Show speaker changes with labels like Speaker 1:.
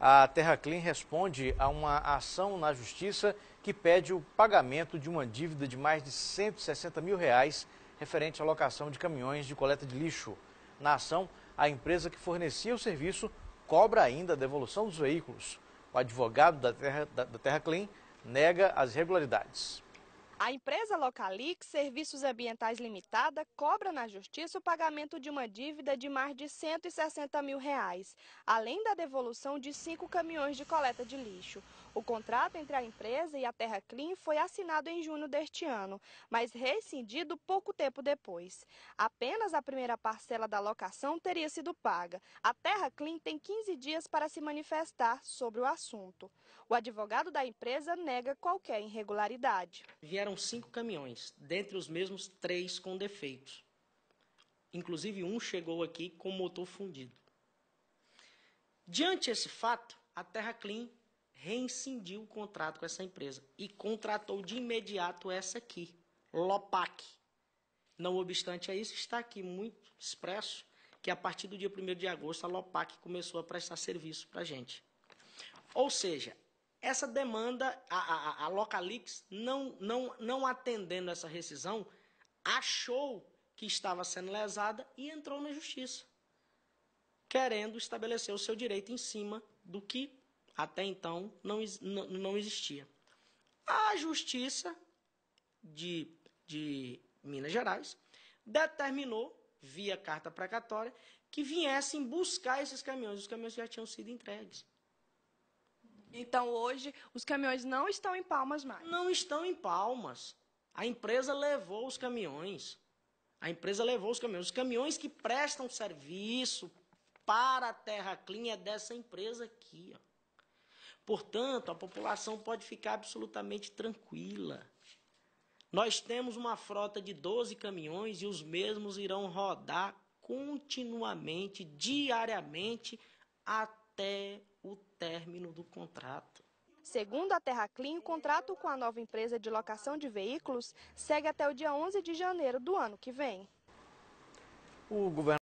Speaker 1: a Terra Clean responde a uma ação na justiça que pede o pagamento de uma dívida de mais de 160 mil reais referente à locação de caminhões de coleta de lixo. Na ação, a empresa que fornecia o serviço cobra ainda a devolução dos veículos. O advogado da Terra, da, da Terra Clean nega as irregularidades.
Speaker 2: A empresa Localix Serviços Ambientais Limitada cobra na Justiça o pagamento de uma dívida de mais de 160 mil reais, além da devolução de cinco caminhões de coleta de lixo. O contrato entre a empresa e a Terra Clean foi assinado em junho deste ano, mas rescindido pouco tempo depois. Apenas a primeira parcela da locação teria sido paga. A Terra Clean tem 15 dias para se manifestar sobre o assunto. O advogado da empresa nega qualquer irregularidade.
Speaker 3: Vieram eram cinco caminhões, dentre os mesmos três com defeitos. Inclusive um chegou aqui com motor fundido. Diante esse fato, a Terra Clean reincindiu o contrato com essa empresa e contratou de imediato essa aqui, Lopac. Não obstante a isso, está aqui muito expresso que a partir do dia 1 de agosto a Lopac começou a prestar serviço para a gente. Ou seja, essa demanda, a, a, a Localix, não, não, não atendendo essa rescisão, achou que estava sendo lesada e entrou na justiça, querendo estabelecer o seu direito em cima do que até então não, não, não existia. A justiça de, de Minas Gerais determinou, via carta precatória, que viessem buscar esses caminhões. Os caminhões já tinham sido entregues. Então hoje os caminhões não estão em Palmas mais. Não estão em Palmas. A empresa levou os caminhões. A empresa levou os caminhões. Os caminhões que prestam serviço para a Terra Clean é dessa empresa aqui. Ó. Portanto, a população pode ficar absolutamente tranquila. Nós temos uma frota de 12 caminhões e os mesmos irão rodar continuamente, diariamente, até até o término do contrato.
Speaker 2: Segundo a Terra Clean, o contrato com a nova empresa de locação de veículos segue até o dia 11 de janeiro do ano que vem.
Speaker 1: O governo